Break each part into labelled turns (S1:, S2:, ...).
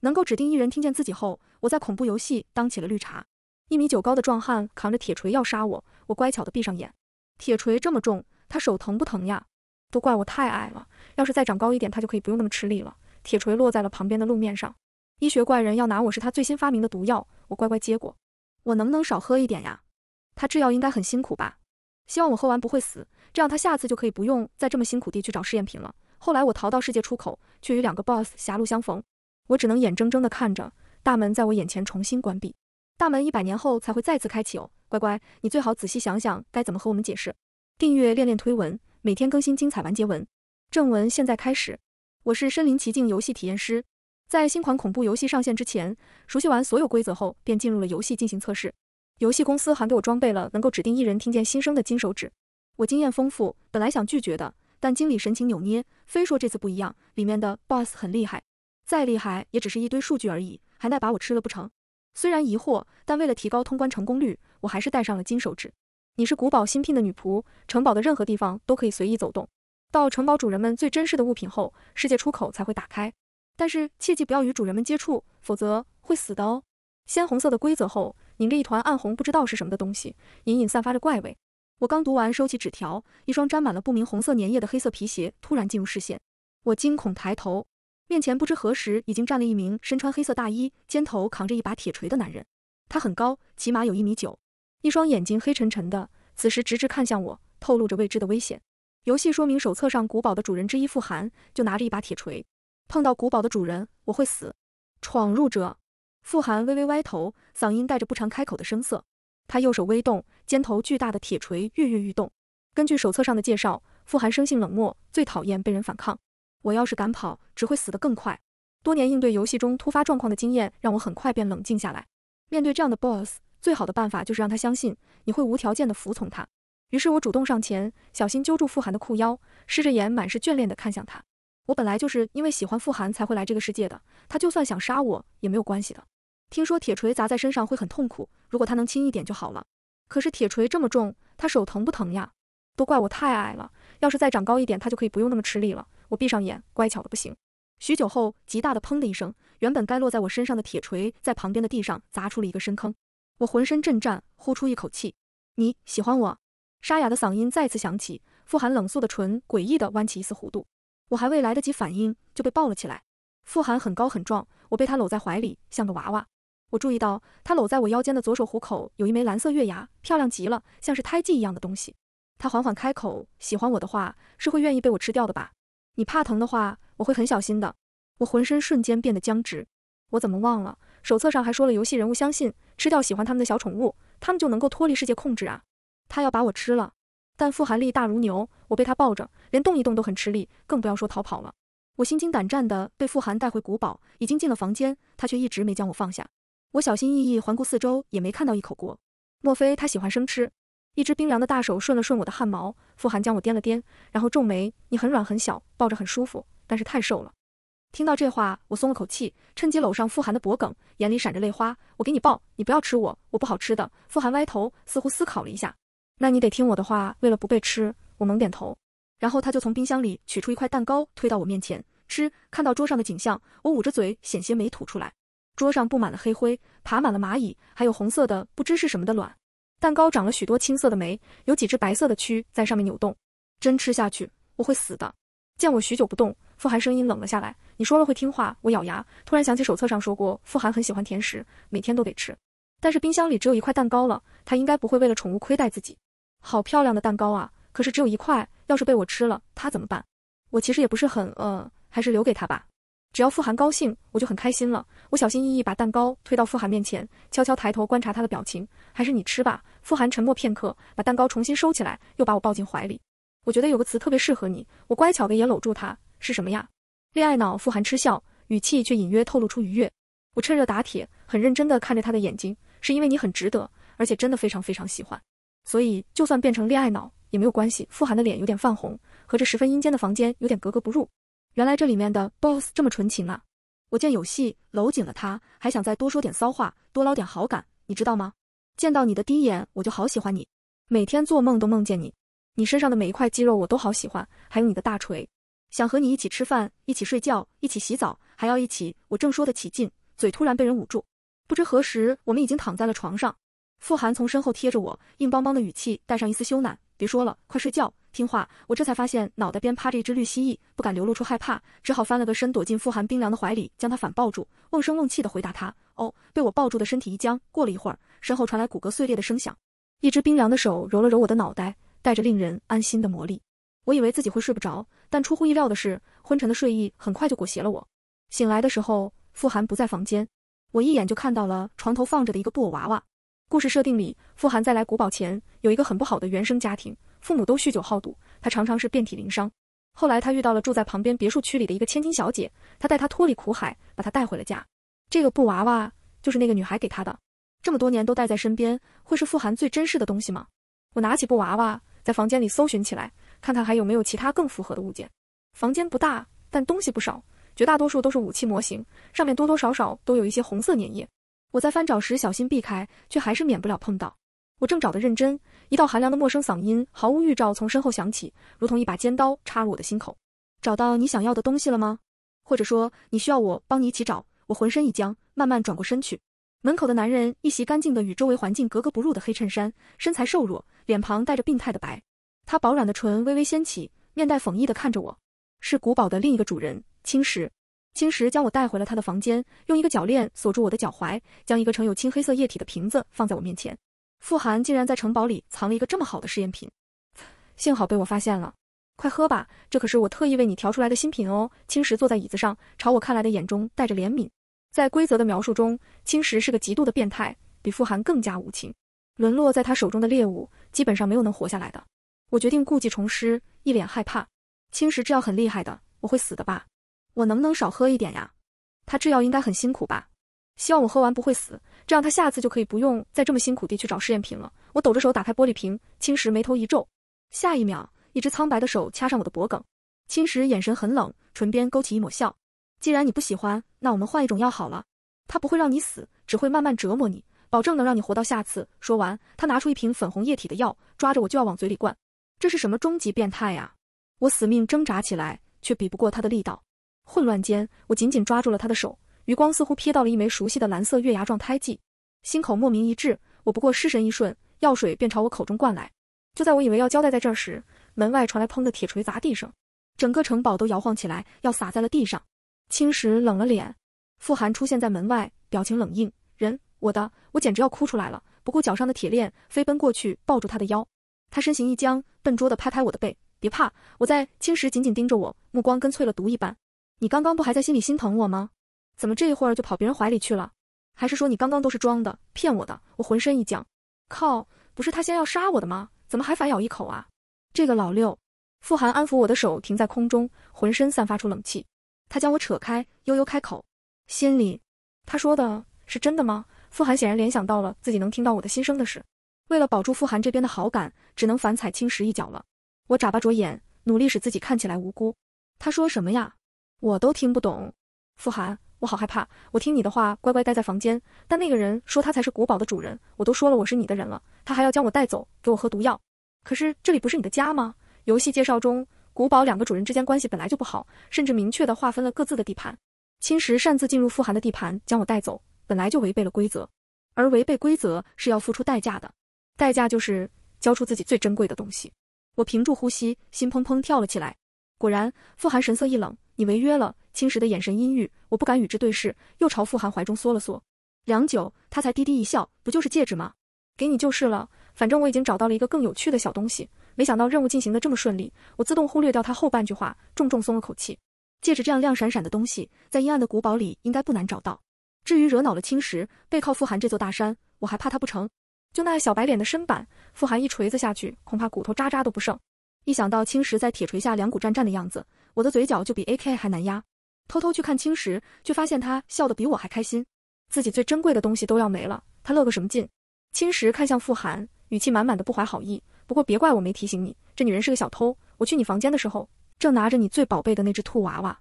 S1: 能够指定一人听见自己后，我在恐怖游戏当起了绿茶。一米九高的壮汉扛着铁锤要杀我，我乖巧的闭上眼。铁锤这么重，他手疼不疼呀？都怪我太矮了，要是再长高一点，他就可以不用那么吃力了。铁锤落在了旁边的路面上。医学怪人要拿我是他最新发明的毒药，我乖乖接过。我能不能少喝一点呀？他制药应该很辛苦吧？希望我喝完不会死，这样他下次就可以不用再这么辛苦地去找试验品了。后来我逃到世界出口，却与两个 boss 狭路相逢。我只能眼睁睁地看着大门在我眼前重新关闭，大门一百年后才会再次开启哦。乖乖，你最好仔细想想该怎么和我们解释。订阅恋恋推文，每天更新精彩完结文。正文现在开始。我是身临其境游戏体验师，在新款恐怖游戏上线之前，熟悉完所有规则后便进入了游戏进行测试。游戏公司还给我装备了能够指定一人听见心声的金手指。我经验丰富，本来想拒绝的，但经理神情扭捏，非说这次不一样，里面的 boss 很厉害。再厉害也只是一堆数据而已，还耐把我吃了不成？虽然疑惑，但为了提高通关成功率，我还是带上了金手指。你是古堡新聘的女仆，城堡的任何地方都可以随意走动。到城堡主人们最珍视的物品后，世界出口才会打开。但是切记不要与主人们接触，否则会死的哦。鲜红色的规则后，拧着一团暗红，不知道是什么的东西，隐隐散发着怪味。我刚读完，收起纸条，一双沾满了不明红色粘液的黑色皮鞋突然进入视线，我惊恐抬头。面前不知何时已经站了一名身穿黑色大衣、肩头扛着一把铁锤的男人。他很高，起码有一米九，一双眼睛黑沉沉的，此时直直看向我，透露着未知的危险。游戏说明手册上，古堡的主人之一傅寒就拿着一把铁锤。碰到古堡的主人，我会死。闯入者，傅寒微微歪头，嗓音带着不常开口的声色。他右手微动，肩头巨大的铁锤跃跃欲动。根据手册上的介绍，傅寒生性冷漠，最讨厌被人反抗。我要是敢跑，只会死得更快。多年应对游戏中突发状况的经验，让我很快便冷静下来。面对这样的 boss，最好的办法就是让他相信你会无条件的服从他。于是我主动上前，小心揪住傅寒的裤腰，湿着眼，满是眷恋的看向他。我本来就是因为喜欢傅寒才会来这个世界的，他就算想杀我也没有关系的。听说铁锤砸在身上会很痛苦，如果他能轻一点就好了。可是铁锤这么重，他手疼不疼呀？都怪我太矮了，要是再长高一点，他就可以不用那么吃力了。我闭上眼，乖巧的不行。许久后，极大的砰的一声，原本该落在我身上的铁锤在旁边的地上砸出了一个深坑。我浑身震颤，呼出一口气。你喜欢我？沙哑的嗓音再次响起，傅寒冷肃的唇诡异的弯起一丝弧度。我还未来得及反应，就被抱了起来。傅寒很高很壮，我被他搂在怀里，像个娃娃。我注意到他搂在我腰间的左手虎口有一枚蓝色月牙，漂亮极了，像是胎记一样的东西。他缓缓开口：“喜欢我的话，是会愿意被我吃掉的吧？”你怕疼的话，我会很小心的。我浑身瞬间变得僵直，我怎么忘了手册上还说了，游戏人物相信吃掉喜欢他们的小宠物，他们就能够脱离世界控制啊！他要把我吃了，但傅寒力大如牛，我被他抱着，连动一动都很吃力，更不要说逃跑了。我心惊胆战的被傅寒带回古堡，已经进了房间，他却一直没将我放下。我小心翼翼环顾四周，也没看到一口锅，莫非他喜欢生吃？一只冰凉的大手顺了顺我的汗毛，傅寒将我颠了颠，然后皱眉：“你很软很小，抱着很舒服，但是太瘦了。”听到这话，我松了口气，趁机搂上傅寒的脖梗，眼里闪着泪花：“我给你抱，你不要吃我，我不好吃的。”傅寒歪头，似乎思考了一下：“那你得听我的话，为了不被吃。”我猛点头，然后他就从冰箱里取出一块蛋糕，推到我面前吃。看到桌上的景象，我捂着嘴，险些没吐出来。桌上布满了黑灰，爬满了蚂蚁，还有红色的不知是什么的卵。蛋糕长了许多青色的霉，有几只白色的蛆在上面扭动。真吃下去我会死的。见我许久不动，傅寒声音冷了下来。你说了会听话，我咬牙。突然想起手册上说过，傅寒很喜欢甜食，每天都得吃。但是冰箱里只有一块蛋糕了，他应该不会为了宠物亏待自己。好漂亮的蛋糕啊，可是只有一块，要是被我吃了，他怎么办？我其实也不是很饿，还是留给他吧。只要傅寒高兴，我就很开心了。我小心翼翼把蛋糕推到傅寒面前，悄悄抬头观察他的表情。还是你吃吧。傅寒沉默片刻，把蛋糕重新收起来，又把我抱进怀里。我觉得有个词特别适合你。我乖巧的也搂住他，是什么呀？恋爱脑。傅寒嗤笑，语气却隐约透露出愉悦。我趁热打铁，很认真的看着他的眼睛。是因为你很值得，而且真的非常非常喜欢。所以就算变成恋爱脑也没有关系。傅寒的脸有点泛红，和这十分阴间的房间有点格格不入。原来这里面的 boss 这么纯情啊！我见有戏，搂紧了他，还想再多说点骚话，多捞点好感，你知道吗？见到你的第一眼，我就好喜欢你，每天做梦都梦见你，你身上的每一块肌肉我都好喜欢，还有你的大锤，想和你一起吃饭，一起睡觉，一起洗澡，还要一起……我正说得起劲，嘴突然被人捂住，不知何时我们已经躺在了床上。傅寒从身后贴着我，硬邦邦的语气带上一丝羞赧：“别说了，快睡觉。”听话，我这才发现脑袋边趴着一只绿蜥蜴，不敢流露出害怕，只好翻了个身，躲进傅寒冰凉的怀里，将他反抱住，瓮声瓮气的回答他：“哦。”被我抱住的身体一僵，过了一会儿，身后传来骨骼碎裂的声响，一只冰凉的手揉了揉我的脑袋，带着令人安心的魔力。我以为自己会睡不着，但出乎意料的是，昏沉的睡意很快就裹挟了我。醒来的时候，傅寒不在房间，我一眼就看到了床头放着的一个布偶娃娃。故事设定里，傅寒在来古堡前有一个很不好的原生家庭。父母都酗酒好赌，他常常是遍体鳞伤。后来他遇到了住在旁边别墅区里的一个千金小姐，她带她脱离苦海，把她带回了家。这个布娃娃就是那个女孩给他的，这么多年都带在身边，会是傅寒最珍视的东西吗？我拿起布娃娃，在房间里搜寻起来，看看还有没有其他更符合的物件。房间不大，但东西不少，绝大多数都是武器模型，上面多多少少都有一些红色粘液。我在翻找时小心避开，却还是免不了碰到。我正找得认真，一道寒凉的陌生嗓音毫无预兆从身后响起，如同一把尖刀插入我的心口。找到你想要的东西了吗？或者说你需要我帮你一起找？我浑身一僵，慢慢转过身去。门口的男人一袭干净的与周围环境格格不入的黑衬衫，身材瘦弱，脸庞带着病态的白。他薄软的唇微微掀起，面带讽意的看着我。是古堡的另一个主人，青石。青石将我带回了他的房间，用一个脚链锁住我的脚踝，将一个盛有青黑色液体的瓶子放在我面前。傅寒竟然在城堡里藏了一个这么好的试验品，幸好被我发现了。快喝吧，这可是我特意为你调出来的新品哦。青石坐在椅子上，朝我看来的眼中带着怜悯。在规则的描述中，青石是个极度的变态，比傅寒更加无情。沦落在他手中的猎物，基本上没有能活下来的。我决定故技重施，一脸害怕。青石制药很厉害的，我会死的吧？我能不能少喝一点呀？他制药应该很辛苦吧？希望我喝完不会死。这样他下次就可以不用再这么辛苦地去找试验品了。我抖着手打开玻璃瓶，青石眉头一皱，下一秒，一只苍白的手掐上我的脖颈。青石眼神很冷，唇边勾起一抹笑。既然你不喜欢，那我们换一种药好了。他不会让你死，只会慢慢折磨你，保证能让你活到下次。说完，他拿出一瓶粉红液体的药，抓着我就要往嘴里灌。这是什么终极变态呀！我死命挣扎起来，却比不过他的力道。混乱间，我紧紧抓住了他的手。余光似乎瞥到了一枚熟悉的蓝色月牙状胎记，心口莫名一滞。我不过失神一瞬，药水便朝我口中灌来。就在我以为要交代在这时，门外传来砰的铁锤砸地声，整个城堡都摇晃起来，要洒在了地上。青石冷了脸，傅寒出现在门外，表情冷硬。人，我的，我简直要哭出来了。不顾脚上的铁链，飞奔过去抱住他的腰。他身形一僵，笨拙地拍拍我的背，别怕，我在。青石紧紧盯着我，目光跟淬了毒一般。你刚刚不还在心里心疼我吗？怎么这一会儿就跑别人怀里去了？还是说你刚刚都是装的，骗我的？我浑身一僵，靠，不是他先要杀我的吗？怎么还反咬一口啊？这个老六，傅寒安抚我的手停在空中，浑身散发出冷气。他将我扯开，悠悠开口，心里他说的是真的吗？傅寒显然联想到了自己能听到我的心声的事。为了保住傅寒这边的好感，只能反踩青石一脚了。我眨巴着眼，努力使自己看起来无辜。他说什么呀？我都听不懂，傅寒。我好害怕，我听你的话，乖乖待在房间。但那个人说他才是古堡的主人，我都说了我是你的人了，他还要将我带走，给我喝毒药。可是这里不是你的家吗？游戏介绍中，古堡两个主人之间关系本来就不好，甚至明确的划分了各自的地盘。青石擅自进入富寒的地盘，将我带走，本来就违背了规则，而违背规则是要付出代价的，代价就是交出自己最珍贵的东西。我屏住呼吸，心砰砰跳了起来。果然，傅寒神色一冷，你违约了。青石的眼神阴郁，我不敢与之对视，又朝傅寒怀中缩了缩。良久，他才低低一笑：“不就是戒指吗？给你就是了。反正我已经找到了一个更有趣的小东西。”没想到任务进行的这么顺利，我自动忽略掉他后半句话，重重松了口气。戒指这样亮闪闪的东西，在阴暗的古堡里应该不难找到。至于惹恼了青石，背靠傅寒这座大山，我还怕他不成？就那小白脸的身板，傅寒一锤子下去，恐怕骨头渣渣都不剩。一想到青石在铁锤下两股战战的样子，我的嘴角就比 A K 还难压。偷偷去看青石，却发现他笑得比我还开心。自己最珍贵的东西都要没了，他乐个什么劲？青石看向傅寒，语气满满的不怀好意。不过别怪我没提醒你，这女人是个小偷。我去你房间的时候，正拿着你最宝贝的那只兔娃娃。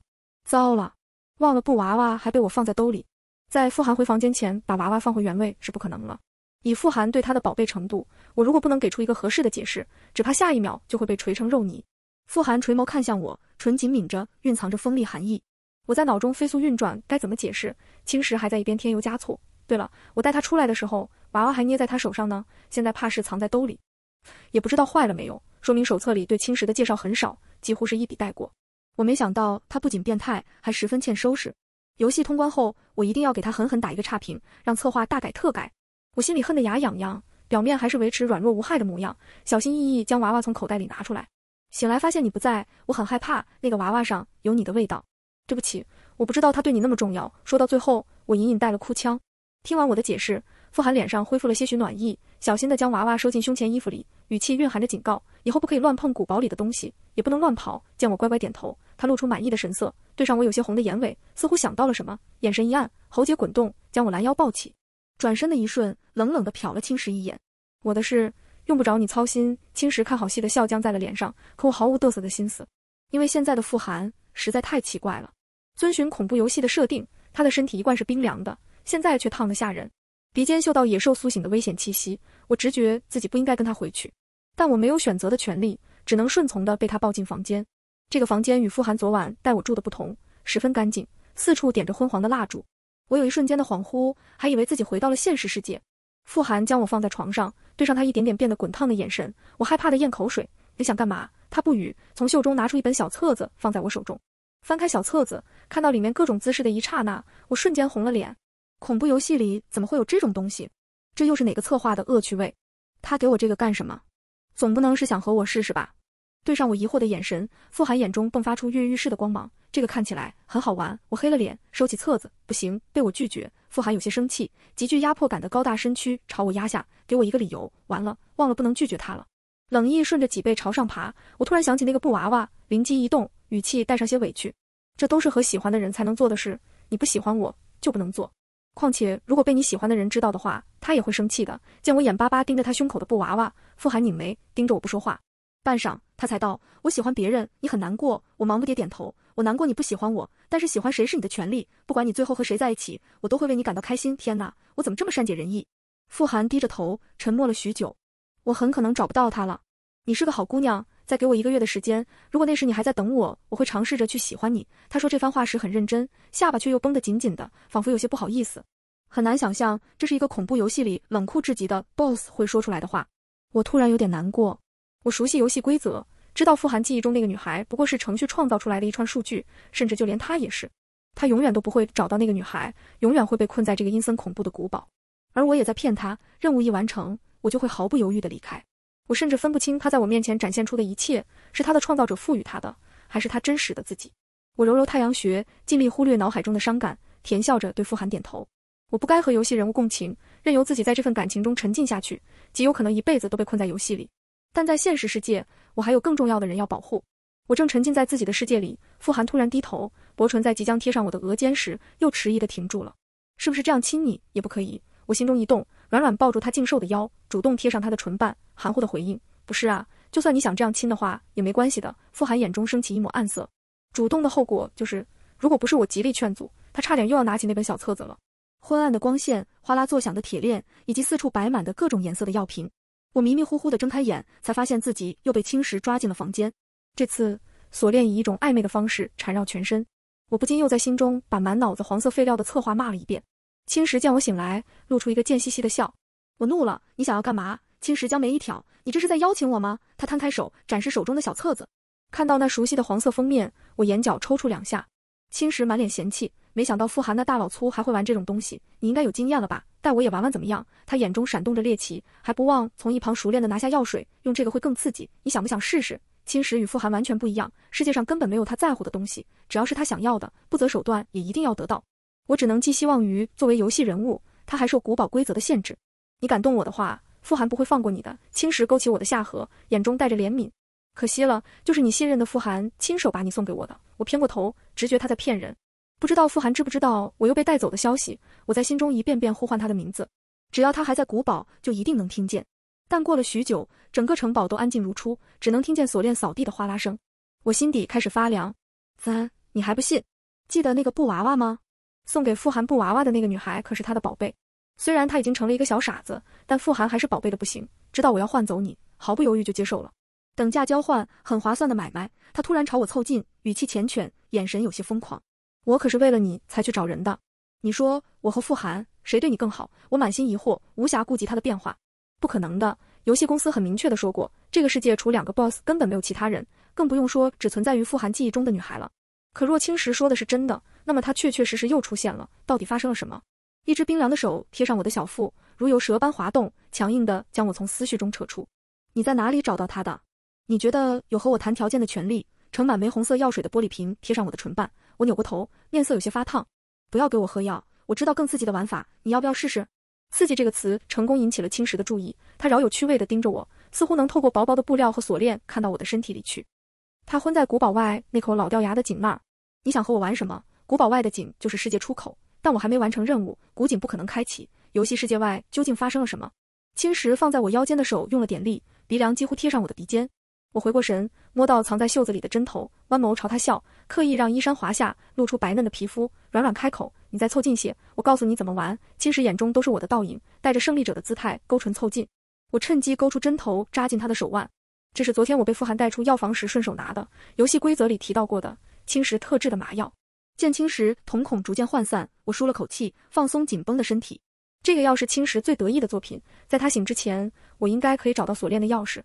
S1: 糟了，忘了布娃娃还被我放在兜里。在傅寒回房间前把娃娃放回原位是不可能了。以傅寒对他的宝贝程度，我如果不能给出一个合适的解释，只怕下一秒就会被锤成肉泥。傅寒垂眸看向我，唇紧抿着，蕴藏着锋利寒意。我在脑中飞速运转，该怎么解释？青石还在一边添油加醋。对了，我带他出来的时候，娃娃还捏在他手上呢，现在怕是藏在兜里，也不知道坏了没有。说明手册里对青石的介绍很少，几乎是一笔带过。我没想到他不仅变态，还十分欠收拾。游戏通关后，我一定要给他狠狠打一个差评，让策划大改特改。我心里恨得牙痒痒，表面还是维持软弱无害的模样，小心翼翼将娃娃从口袋里拿出来。醒来发现你不在，我很害怕，那个娃娃上有你的味道。对不起，我不知道他对你那么重要。说到最后，我隐隐带了哭腔。听完我的解释，傅寒脸上恢复了些许暖意，小心地将娃娃收进胸前衣服里，语气蕴含着警告：以后不可以乱碰古堡里的东西，也不能乱跑。见我乖乖点头，他露出满意的神色，对上我有些红的眼尾，似乎想到了什么，眼神一暗，喉结滚动，将我拦腰抱起。转身的一瞬，冷冷地瞟了青石一眼。我的事用不着你操心。青石看好戏的笑僵在了脸上，可我毫无得瑟的心思，因为现在的傅寒实在太奇怪了。遵循恐怖游戏的设定，他的身体一贯是冰凉的，现在却烫得吓人。鼻尖嗅到野兽苏醒的危险气息，我直觉自己不应该跟他回去，但我没有选择的权利，只能顺从地被他抱进房间。这个房间与傅寒昨晚带我住的不同，十分干净，四处点着昏黄的蜡烛。我有一瞬间的恍惚，还以为自己回到了现实世界。傅寒将我放在床上，对上他一点点变得滚烫的眼神，我害怕的咽口水。你想干嘛？他不语，从袖中拿出一本小册子，放在我手中。翻开小册子，看到里面各种姿势的一刹那，我瞬间红了脸。恐怖游戏里怎么会有这种东西？这又是哪个策划的恶趣味？他给我这个干什么？总不能是想和我试试吧？对上我疑惑的眼神，傅寒眼中迸发出跃跃欲试的光芒。这个看起来很好玩，我黑了脸，收起册子，不行，被我拒绝。傅寒有些生气，极具压迫感的高大身躯朝我压下，给我一个理由。完了，忘了不能拒绝他了。冷意顺着脊背朝上爬，我突然想起那个布娃娃，灵机一动，语气带上些委屈：这都是和喜欢的人才能做的事，你不喜欢我就不能做。况且如果被你喜欢的人知道的话，他也会生气的。见我眼巴巴盯着他胸口的布娃娃，傅寒拧眉，盯着我不说话。半晌，他才道：“我喜欢别人，你很难过。”我忙不迭点头。我难过你不喜欢我，但是喜欢谁是你的权利。不管你最后和谁在一起，我都会为你感到开心。天哪，我怎么这么善解人意？傅寒低着头，沉默了许久。我很可能找不到他了。你是个好姑娘，再给我一个月的时间。如果那时你还在等我，我会尝试着去喜欢你。他说这番话时很认真，下巴却又绷得紧紧的，仿佛有些不好意思。很难想象，这是一个恐怖游戏里冷酷至极的 BOSS 会说出来的话。我突然有点难过。我熟悉游戏规则，知道傅寒记忆中那个女孩不过是程序创造出来的一串数据，甚至就连他也是。他永远都不会找到那个女孩，永远会被困在这个阴森恐怖的古堡。而我也在骗他，任务一完成，我就会毫不犹豫地离开。我甚至分不清他在我面前展现出的一切是他的创造者赋予他的，还是他真实的自己。我揉揉太阳穴，尽力忽略脑海中的伤感，甜笑着对傅寒点头。我不该和游戏人物共情，任由自己在这份感情中沉浸下去，极有可能一辈子都被困在游戏里。但在现实世界，我还有更重要的人要保护。我正沉浸在自己的世界里，傅寒突然低头，薄唇在即将贴上我的额间时，又迟疑的停住了。是不是这样亲你也不可以？我心中一动，软软抱住他净瘦的腰，主动贴上他的唇瓣，含糊的回应：“不是啊，就算你想这样亲的话，也没关系的。”傅寒眼中升起一抹暗色，主动的后果就是，如果不是我极力劝阻，他差点又要拿起那本小册子了。昏暗的光线，哗啦作响的铁链，以及四处摆满的各种颜色的药瓶。我迷迷糊糊地睁开眼，才发现自己又被青石抓进了房间。这次锁链以一种暧昧的方式缠绕全身，我不禁又在心中把满脑子黄色废料的策划骂了一遍。青石见我醒来，露出一个贱兮兮的笑。我怒了，你想要干嘛？青石将眉一挑，你这是在邀请我吗？他摊开手，展示手中的小册子。看到那熟悉的黄色封面，我眼角抽搐两下。青石满脸嫌弃。没想到傅寒那大老粗还会玩这种东西，你应该有经验了吧？带我也玩玩怎么样？他眼中闪动着猎奇，还不忘从一旁熟练的拿下药水，用这个会更刺激。你想不想试试？青石与傅寒完全不一样，世界上根本没有他在乎的东西，只要是他想要的，不择手段也一定要得到。我只能寄希望于作为游戏人物，他还受古堡规则的限制。你敢动我的话，傅寒不会放过你的。青石勾起我的下颌，眼中带着怜悯。可惜了，就是你信任的傅寒亲手把你送给我的。我偏过头，直觉他在骗人。不知道傅寒知不知道我又被带走的消息，我在心中一遍遍呼唤他的名字。只要他还在古堡，就一定能听见。但过了许久，整个城堡都安静如初，只能听见锁链扫地的哗啦声。我心底开始发凉。三，你还不信？记得那个布娃娃吗？送给傅寒布娃娃的那个女孩可是他的宝贝。虽然他已经成了一个小傻子，但傅寒还是宝贝的不行。知道我要换走你，毫不犹豫就接受了。等价交换，很划算的买卖。他突然朝我凑近，语气缱绻，眼神有些疯狂。我可是为了你才去找人的。你说我和傅寒谁对你更好？我满心疑惑，无暇顾及他的变化。不可能的，游戏公司很明确的说过，这个世界除两个 boss 根本没有其他人，更不用说只存在于傅寒记忆中的女孩了。可若青石说的是真的，那么他确确实实又出现了。到底发生了什么？一只冰凉的手贴上我的小腹，如游蛇般滑动，强硬的将我从思绪中扯出。你在哪里找到他的？你觉得有和我谈条件的权利？盛满玫红色药水的玻璃瓶贴上我的唇瓣，我扭过头，面色有些发烫。不要给我喝药，我知道更刺激的玩法，你要不要试试？刺激这个词成功引起了青石的注意，他饶有趣味地盯着我，似乎能透过薄薄的布料和锁链看到我的身体里去。他昏在古堡外那口老掉牙的井那儿。你想和我玩什么？古堡外的井就是世界出口，但我还没完成任务，古井不可能开启。游戏世界外究竟发生了什么？青石放在我腰间的手用了点力，鼻梁几乎贴上我的鼻尖。我回过神，摸到藏在袖子里的针头，弯眸朝他笑，刻意让衣衫滑下，露出白嫩的皮肤，软软开口：“你再凑近些，我告诉你怎么玩。”青石眼中都是我的倒影，带着胜利者的姿态勾唇凑近。我趁机勾出针头扎进他的手腕，这是昨天我被傅寒带出药房时顺手拿的。游戏规则里提到过的青石特制的麻药。见青石瞳孔逐渐涣散，我舒了口气，放松紧绷的身体。这个药是青石最得意的作品，在他醒之前，我应该可以找到锁链的钥匙。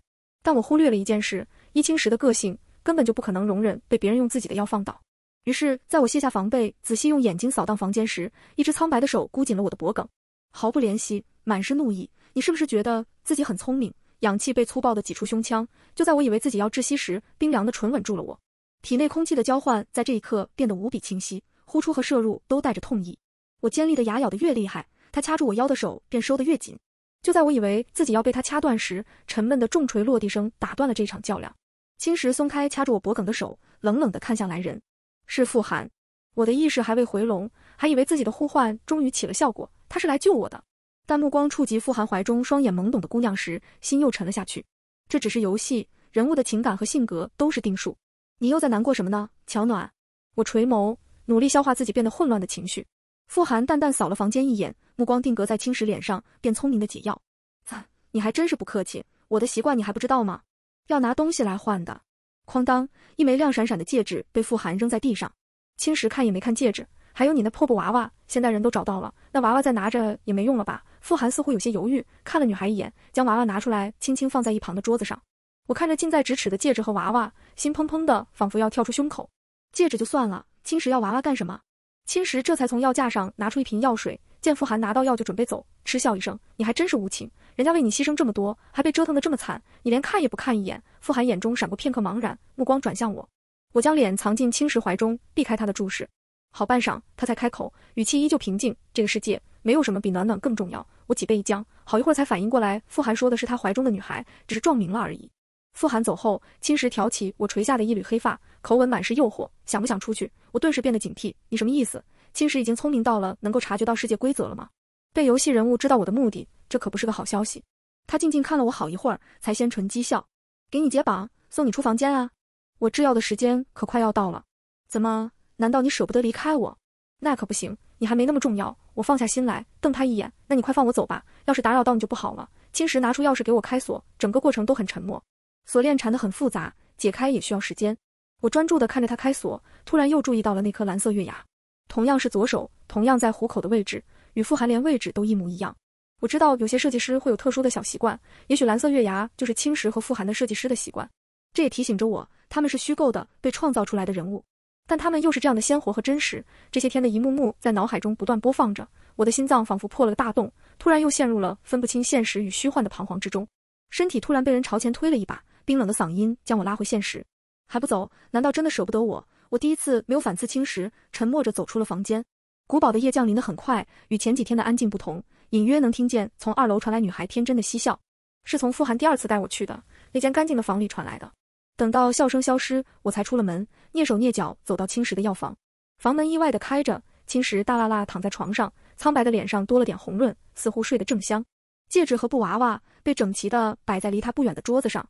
S1: 但我忽略了一件事，伊青石的个性根本就不可能容忍被别人用自己的药放倒。于是，在我卸下防备，仔细用眼睛扫荡房间时，一只苍白的手箍紧了我的脖颈，毫不怜惜，满是怒意。你是不是觉得自己很聪明？氧气被粗暴地挤出胸腔，就在我以为自己要窒息时，冰凉的唇吻住了我。体内空气的交换在这一刻变得无比清晰，呼出和摄入都带着痛意。我尖利的牙咬得越厉害，他掐住我腰的手便收得越紧。就在我以为自己要被他掐断时，沉闷的重锤落地声打断了这场较量。青石松开掐住我脖梗的手，冷冷的看向来人，是傅寒。我的意识还未回笼，还以为自己的呼唤终于起了效果，他是来救我的。但目光触及傅寒怀中双眼懵懂的姑娘时，心又沉了下去。这只是游戏，人物的情感和性格都是定数。你又在难过什么呢，乔暖？我垂眸，努力消化自己变得混乱的情绪。傅寒淡淡扫了房间一眼，目光定格在青石脸上。便聪明的解药，啊，你还真是不客气。我的习惯你还不知道吗？要拿东西来换的。哐当，一枚亮闪闪的戒指被傅寒扔在地上。青石看也没看戒指，还有你那破布娃娃，现代人都找到了，那娃娃再拿着也没用了吧？傅寒似乎有些犹豫，看了女孩一眼，将娃娃拿出来，轻轻放在一旁的桌子上。我看着近在咫尺的戒指和娃娃，心砰砰的，仿佛要跳出胸口。戒指就算了，青石要娃娃干什么？青石这才从药架上拿出一瓶药水，见傅寒拿到药就准备走，嗤笑一声：“你还真是无情，人家为你牺牲这么多，还被折腾的这么惨，你连看也不看一眼。”傅寒眼中闪过片刻茫然，目光转向我。我将脸藏进青石怀中，避开他的注视。好半晌，他才开口，语气依旧平静：“这个世界没有什么比暖暖更重要。”我脊背一僵，好一会儿才反应过来，傅寒说的是他怀中的女孩，只是撞名了而已。傅寒走后，青石挑起我垂下的一缕黑发，口吻满是诱惑，想不想出去？我顿时变得警惕。你什么意思？青石已经聪明到了能够察觉到世界规则了吗？被游戏人物知道我的目的，这可不是个好消息。他静静看了我好一会儿，才先唇讥笑，给你解绑，送你出房间啊！我制药的时间可快要到了，怎么？难道你舍不得离开我？那可不行，你还没那么重要。我放下心来，瞪他一眼，那你快放我走吧，要是打扰到你就不好了。青石拿出钥匙给我开锁，整个过程都很沉默。锁链缠得很复杂，解开也需要时间。我专注地看着他开锁，突然又注意到了那颗蓝色月牙，同样是左手，同样在虎口的位置，与傅寒连位置都一模一样。我知道有些设计师会有特殊的小习惯，也许蓝色月牙就是青石和傅寒的设计师的习惯。这也提醒着我，他们是虚构的，被创造出来的人物，但他们又是这样的鲜活和真实。这些天的一幕幕在脑海中不断播放着，我的心脏仿佛破了个大洞，突然又陷入了分不清现实与虚幻的彷徨之中。身体突然被人朝前推了一把。冰冷的嗓音将我拉回现实，还不走？难道真的舍不得我？我第一次没有反刺青石，沉默着走出了房间。古堡的夜降临得很快，与前几天的安静不同，隐约能听见从二楼传来女孩天真的嬉笑，是从傅寒第二次带我去的那间干净的房里传来的。等到笑声消失，我才出了门，蹑手蹑脚走到青石的药房。房门意外的开着，青石大拉拉躺在床上，苍白的脸上多了点红润，似乎睡得正香。戒指和布娃娃被整齐的摆在离他不远的桌子上。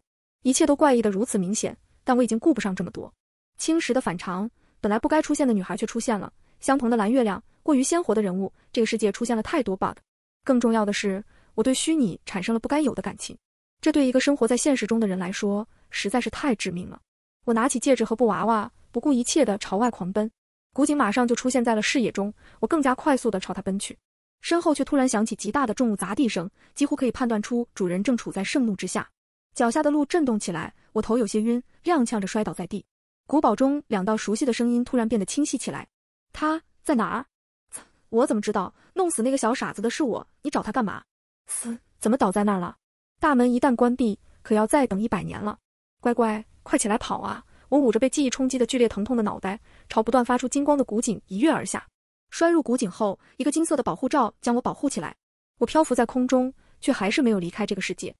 S1: 一切都怪异的如此明显，但我已经顾不上这么多。青石的反常，本来不该出现的女孩却出现了，相同的蓝月亮，过于鲜活的人物，这个世界出现了太多 bug。更重要的是，我对虚拟产生了不该有的感情，这对一个生活在现实中的人来说实在是太致命了。我拿起戒指和布娃娃，不顾一切的朝外狂奔。古井马上就出现在了视野中，我更加快速的朝他奔去，身后却突然响起极大的重物砸地声，几乎可以判断出主人正处在盛怒之下。脚下的路震动起来，我头有些晕，踉跄着摔倒在地。古堡中两道熟悉的声音突然变得清晰起来。他在哪儿？我怎么知道？弄死那个小傻子的是我，你找他干嘛？嘶，怎么倒在那儿了？大门一旦关闭，可要再等一百年了。乖乖，快起来跑啊！我捂着被记忆冲击的剧烈疼痛的脑袋，朝不断发出金光的古井一跃而下。摔入古井后，一个金色的保护罩将我保护起来。我漂浮在空中，却还是没有离开这个世界。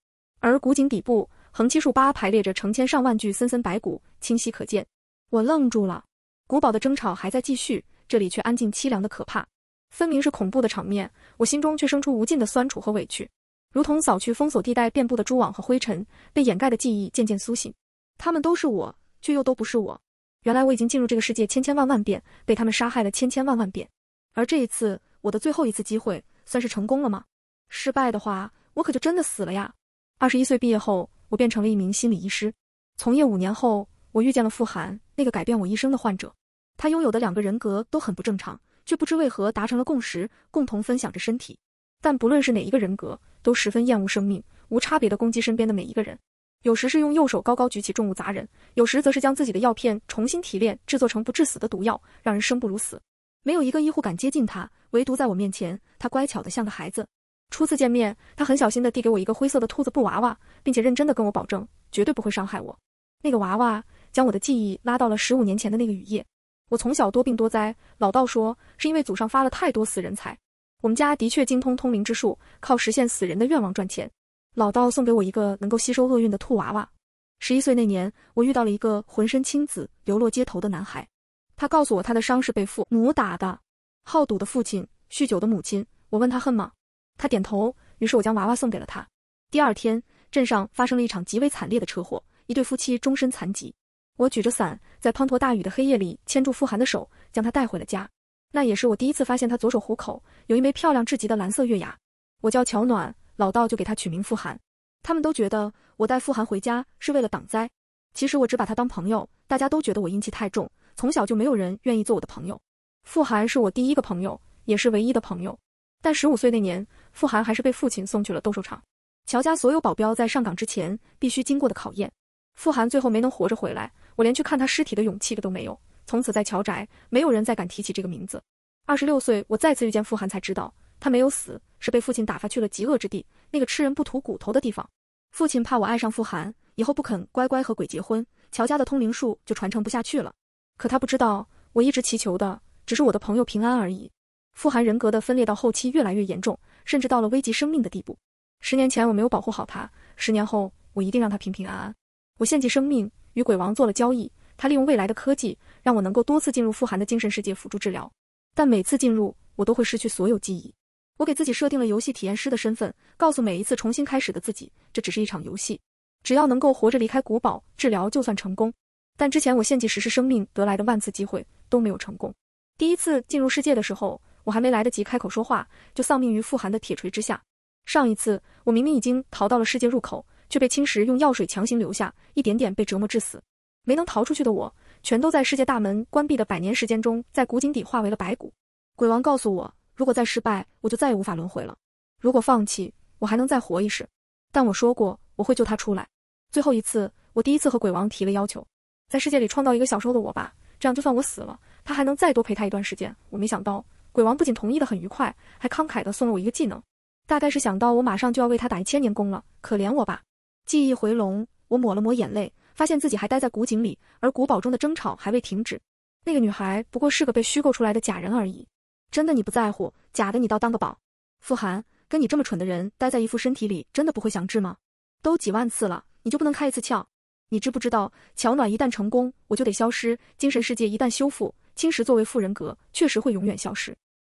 S1: 而古井底部横七竖八排列着成千上万具森森白骨，清晰可见。我愣住了。古堡的争吵还在继续，这里却安静凄凉的可怕，分明是恐怖的场面。我心中却生出无尽的酸楚和委屈，如同扫去封锁地带遍布的蛛网和灰尘，被掩盖的记忆渐渐苏醒。他们都是我，却又都不是我。原来我已经进入这个世界千千万万遍，被他们杀害了千千万万遍。而这一次，我的最后一次机会算是成功了吗？失败的话，我可就真的死了呀。二十一岁毕业后，我变成了一名心理医师。从业五年后，我遇见了傅寒，那个改变我一生的患者。他拥有的两个人格都很不正常，却不知为何达成了共识，共同分享着身体。但不论是哪一个人格，都十分厌恶生命，无差别的攻击身边的每一个人。有时是用右手高高举起重物砸人，有时则是将自己的药片重新提炼，制作成不致死的毒药，让人生不如死。没有一个医护敢接近他，唯独在我面前，他乖巧的像个孩子。初次见面，他很小心地递给我一个灰色的兔子布娃娃，并且认真地跟我保证绝对不会伤害我。那个娃娃将我的记忆拉到了十五年前的那个雨夜。我从小多病多灾，老道说是因为祖上发了太多死人财。我们家的确精通通灵之术，靠实现死人的愿望赚钱。老道送给我一个能够吸收厄运的兔娃娃。十一岁那年，我遇到了一个浑身青紫、流落街头的男孩，他告诉我他的伤是被父母打的。好赌的父亲，酗酒的母亲。我问他恨吗？他点头，于是我将娃娃送给了他。第二天，镇上发生了一场极为惨烈的车祸，一对夫妻终身残疾。我举着伞，在滂沱大雨的黑夜里，牵住傅寒的手，将他带回了家。那也是我第一次发现他左手虎口有一枚漂亮至极的蓝色月牙。我叫乔暖，老道就给他取名傅寒。他们都觉得我带傅寒回家是为了挡灾，其实我只把他当朋友。大家都觉得我阴气太重，从小就没有人愿意做我的朋友。傅寒是我第一个朋友，也是唯一的朋友。但十五岁那年，傅寒还是被父亲送去了斗兽场。乔家所有保镖在上岗之前必须经过的考验，傅寒最后没能活着回来。我连去看他尸体的勇气都没有。从此在乔宅，没有人再敢提起这个名字。二十六岁，我再次遇见傅寒，才知道他没有死，是被父亲打发去了极恶之地，那个吃人不吐骨头的地方。父亲怕我爱上傅寒，以后不肯乖乖和鬼结婚，乔家的通灵术就传承不下去了。可他不知道，我一直祈求的只是我的朋友平安而已。富含人格的分裂到后期越来越严重，甚至到了危及生命的地步。十年前我没有保护好他，十年后我一定让他平平安安。我献祭生命与鬼王做了交易，他利用未来的科技让我能够多次进入富含的精神世界辅助治疗，但每次进入我都会失去所有记忆。我给自己设定了游戏体验师的身份，告诉每一次重新开始的自己，这只是一场游戏，只要能够活着离开古堡，治疗就算成功。但之前我献祭时是生命得来的万次机会都没有成功。第一次进入世界的时候。我还没来得及开口说话，就丧命于富寒的铁锤之下。上一次，我明明已经逃到了世界入口，却被青石用药水强行留下，一点点被折磨致死。没能逃出去的我，全都在世界大门关闭的百年时间中，在古井底化为了白骨。鬼王告诉我，如果再失败，我就再也无法轮回了；如果放弃，我还能再活一世。但我说过，我会救他出来。最后一次，我第一次和鬼王提了要求，在世界里创造一个小时候的我吧，这样就算我死了，他还能再多陪他一段时间。我没想到。鬼王不仅同意的很愉快，还慷慨的送了我一个技能，大概是想到我马上就要为他打一千年工了，可怜我吧。记忆回笼，我抹了抹眼泪，发现自己还待在古井里，而古堡中的争吵还未停止。那个女孩不过是个被虚构出来的假人而已。真的你不在乎，假的你倒当个宝。傅寒，跟你这么蠢的人待在一副身体里，真的不会降智吗？都几万次了，你就不能开一次窍？你知不知道，乔暖一旦成功，我就得消失；精神世界一旦修复，青石作为副人格，确实会永远消失。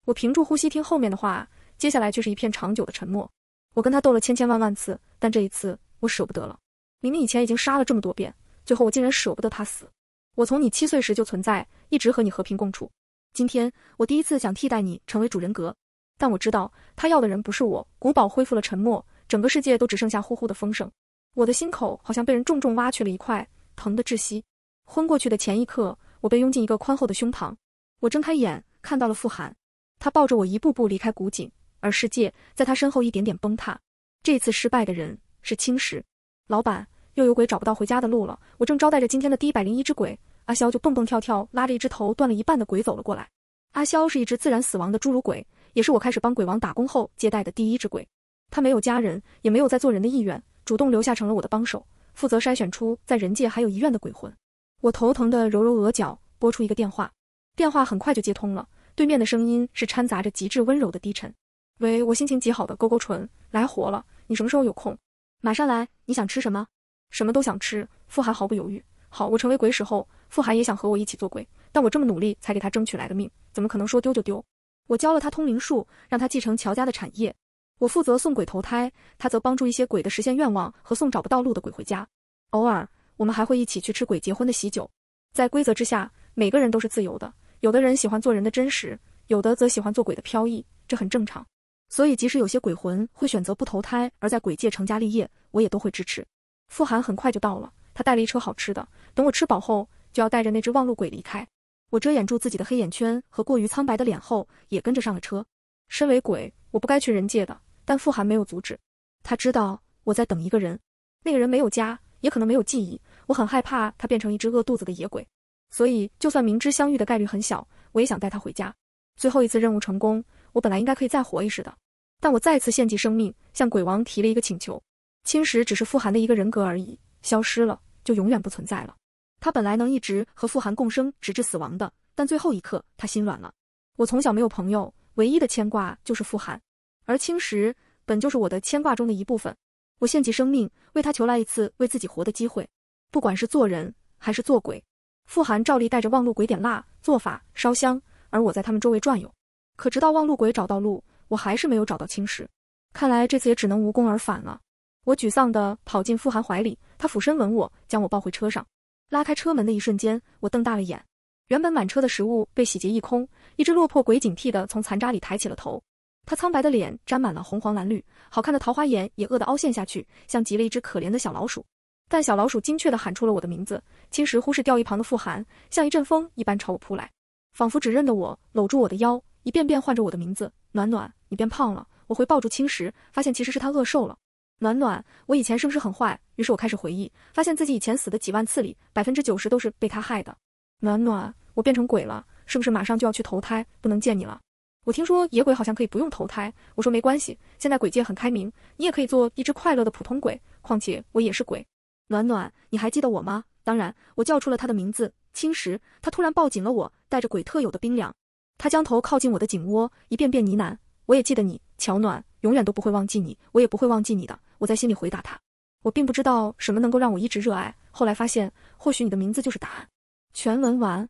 S1: 我屏住呼吸听后面的话，接下来却是一片长久的沉默。我跟他斗了千千万万次，但这一次我舍不得了。明明以前已经杀了这么多遍，最后我竟然舍不得他死。我从你七岁时就存在，一直和你和平共处。今天我第一次想替代你成为主人格，但我知道他要的人不是我。古堡恢复了沉默，整个世界都只剩下呼呼的风声。我的心口好像被人重重挖去了一块，疼得窒息。昏过去的前一刻，我被拥进一个宽厚的胸膛。我睁开眼，看到了傅寒。他抱着我，一步步离开古井，而世界在他身后一点点崩塌。这次失败的人是青石老板，又有鬼找不到回家的路了。我正招待着今天的第一百零一只鬼，阿肖就蹦蹦跳跳拉着一只头断了一半的鬼走了过来。阿肖是一只自然死亡的侏儒鬼，也是我开始帮鬼王打工后接待的第一只鬼。他没有家人，也没有在做人的意愿，主动留下成了我的帮手，负责筛选出在人界还有遗愿的鬼魂。我头疼的揉揉额角，拨出一个电话，电话很快就接通了。对面的声音是掺杂着极致温柔的低沉。喂，我心情极好的勾勾唇，来活了。你什么时候有空？马上来。你想吃什么？什么都想吃。傅寒毫不犹豫。好，我成为鬼使后，傅寒也想和我一起做鬼。但我这么努力才给他争取来的命，怎么可能说丢就丢？我教了他通灵术，让他继承乔家的产业。我负责送鬼投胎，他则帮助一些鬼的实现愿望和送找不到路的鬼回家。偶尔，我们还会一起去吃鬼结婚的喜酒。在规则之下，每个人都是自由的。有的人喜欢做人的真实，有的则喜欢做鬼的飘逸，这很正常。所以，即使有些鬼魂会选择不投胎，而在鬼界成家立业，我也都会支持。傅寒很快就到了，他带了一车好吃的。等我吃饱后，就要带着那只忘路鬼离开。我遮掩住自己的黑眼圈和过于苍白的脸后，也跟着上了车。身为鬼，我不该去人界的，但傅寒没有阻止。他知道我在等一个人，那个人没有家，也可能没有记忆。我很害怕他变成一只饿肚子的野鬼。所以，就算明知相遇的概率很小，我也想带他回家。最后一次任务成功，我本来应该可以再活一世的，但我再次献祭生命，向鬼王提了一个请求。青石只是傅寒的一个人格而已，消失了就永远不存在了。他本来能一直和傅寒共生，直至死亡的，但最后一刻他心软了。我从小没有朋友，唯一的牵挂就是傅寒，而青石本就是我的牵挂中的一部分。我献祭生命，为他求来一次为自己活的机会，不管是做人还是做鬼。傅寒照例带着望路鬼点蜡做法烧香，而我在他们周围转悠。可直到望路鬼找到路，我还是没有找到青石。看来这次也只能无功而返了。我沮丧地跑进傅寒怀里，他俯身吻我，将我抱回车上。拉开车门的一瞬间，我瞪大了眼，原本满车的食物被洗劫一空。一只落魄鬼警惕地从残渣里抬起了头，他苍白的脸沾满了红黄蓝绿，好看的桃花眼也饿得凹陷下去，像极了一只可怜的小老鼠。但小老鼠精确的喊出了我的名字，青石忽视掉一旁的傅寒，像一阵风一般朝我扑来，仿佛只认得我，搂住我的腰，一遍遍唤着我的名字。暖暖，你变胖了。我回抱住青石，发现其实是他饿瘦了。暖暖，我以前是不是很坏？于是我开始回忆，发现自己以前死的几万次里，百分之九十都是被他害的。暖暖，我变成鬼了，是不是马上就要去投胎，不能见你了？我听说野鬼好像可以不用投胎。我说没关系，现在鬼界很开明，你也可以做一只快乐的普通鬼。况且我也是鬼。暖暖，你还记得我吗？当然，我叫出了他的名字，青石。他突然抱紧了我，带着鬼特有的冰凉。他将头靠近我的颈窝，一遍遍呢喃：“我也记得你，乔暖，永远都不会忘记你，我也不会忘记你的。”我在心里回答他。我并不知道什么能够让我一直热爱，后来发现，或许你的名字就是答案。全文完。